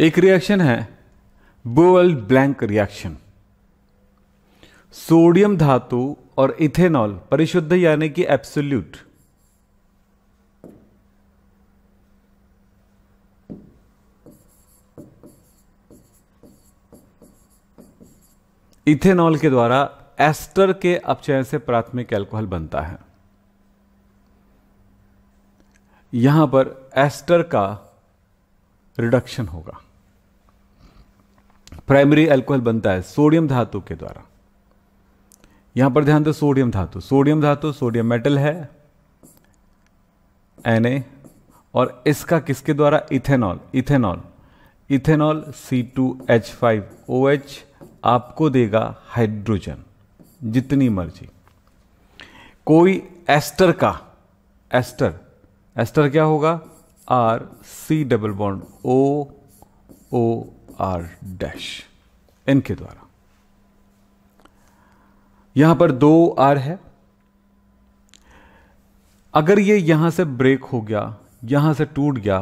एक रिएक्शन है बोअल ब्लैंक रिएक्शन सोडियम धातु और इथेनॉल परिशुद्ध यानी कि एब्सोल्यूट इथेनॉल के द्वारा एस्टर के अपचयन से प्राथमिक एल्कोहल बनता है यहां पर एस्टर का रिडक्शन होगा प्राइमरी अल्कोहल बनता है सोडियम धातु के द्वारा यहां पर ध्यान दो सोडियम धातु सोडियम धातु सोडियम मेटल है एन और इसका किसके द्वारा ethanol ethanol ethanol C two H five O H आपको देगा हाइड्रोजन जितनी मर्जी कोई एस्टर का एस्टर एस्टर क्या होगा R C double bond O O R dash इनके द्वारा यहां पर दो आर है अगर ये यहां से ब्रेक हो गया यहां से टूट गया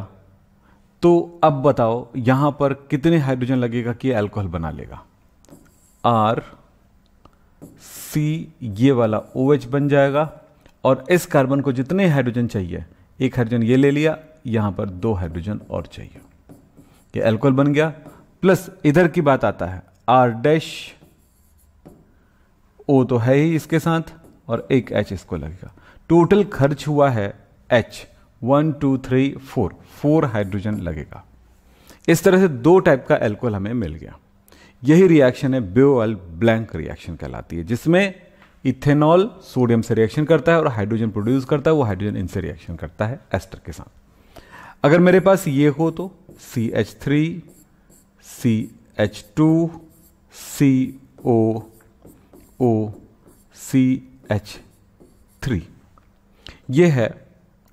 तो अब बताओ यहां पर कितने हाइड्रोजन लगेगा कि अल्कोहल बना लेगा आर सी ये वाला ओ OH बन जाएगा और इस कार्बन को जितने हाइड्रोजन चाहिए एक हाइड्रोजन ये ले लिया यहां पर दो हाइड्रोजन और चाहिए ये एल्कोहल बन गया प्लस इधर की बात आता है आर डैश ओ तो है ही इसके साथ और एक एच इसको लगेगा टोटल खर्च हुआ है H one two three four four hydrogen लगेगा इस तरह से दो टाइप का एल्कोहल हमें मिल गया यही रिएक्शन है ब्योअल ब्लैंक रिएक्शन कहलाती है जिसमें इथेनॉल सोडियम से रिएक्शन करता है और हाइड्रोजन प्रोड्यूस करता है वो हाइड्रोजन इनसे रिएक्शन करता है एस्टर के साथ अगर मेरे पास ये हो तो C H three C H two C O O C H three ये है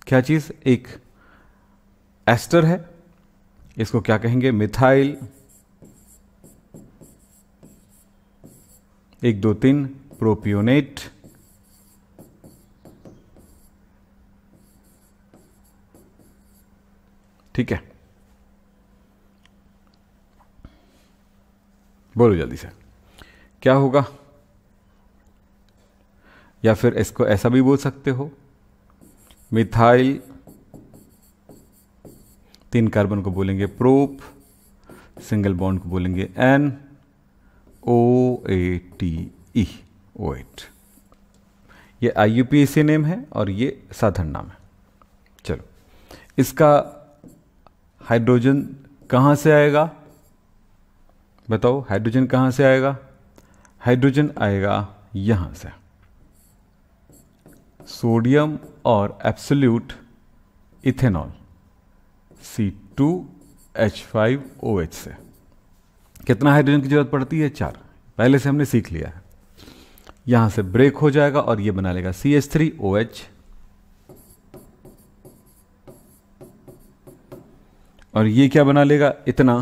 क्या चीज़ एक एस्टर है इसको क्या कहेंगे मिथाइल एक दो तीन प्रोपियोनेट ठीक है बोलो जल्दी से क्या होगा या फिर इसको ऐसा भी बोल सकते हो मिथाइल तीन कार्बन को बोलेंगे प्रोप सिंगल बॉन्ड को बोलेंगे N O A T E O eight ये आई नेम है और ये साधारण नाम है चलो इसका हाइड्रोजन कहाँ से आएगा बताओ हाइड्रोजन कहाँ से आएगा हाइड्रोजन आएगा यहाँ से सोडियम और absolute ethanol C two H five O H से कितना हाइड्रोजन की जरूरत पड़ती है चार पहले से हमने सीख लिया है यहाँ से ब्रेक हो जाएगा और ये बना लेगा C H three O H और ये क्या बना लेगा इतना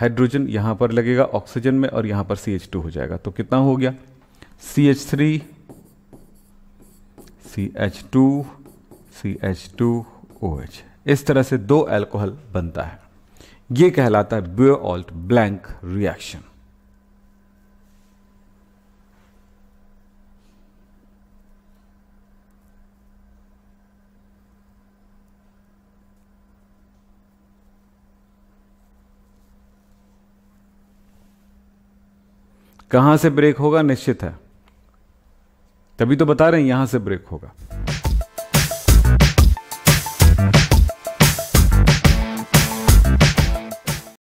हाइड्रोजन यहाँ पर लगेगा ऑक्सीजन में और यहाँ पर सी एच टू हो जाएगा तो कितना हो गया C H three C H two C H two O H इस तरह से दो अल्कोहल बनता है ये कहलाता है ब्योऑल्ट ब्लैंक रिएक्शन कहां से ब्रेक होगा निश्चित है तभी तो बता रहे हैं यहां से ब्रेक होगा